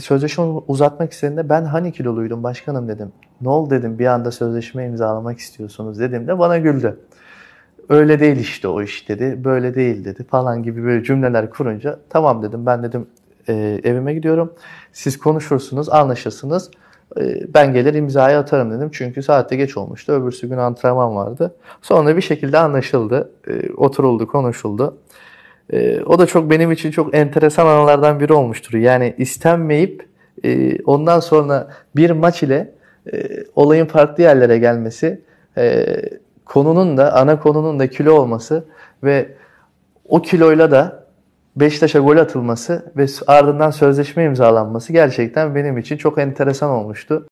sözleşme uzatmak istediğinde ben hani kiloluydum başkanım dedim. Ne oldu dedim bir anda sözleşme imzalamak istiyorsunuz dediğimde bana güldü. Öyle değil işte o iş dedi, böyle değil dedi falan gibi böyle cümleler kurunca tamam dedim ben dedim e, evime gidiyorum. Siz konuşursunuz, anlaşırsınız. E, ben gelir imzayı atarım dedim. Çünkü saatte geç olmuştu. Öbürsü gün antrenman vardı. Sonra bir şekilde anlaşıldı. E, oturuldu, konuşuldu. E, o da çok benim için çok enteresan anlardan biri olmuştur. Yani istenmeyip e, ondan sonra bir maç ile e, olayın farklı yerlere gelmesi, e, konunun da ana konunun da kilo olması ve o kiloyla da Beşiktaş'a gol atılması ve ardından sözleşme imzalanması gerçekten benim için çok enteresan olmuştu.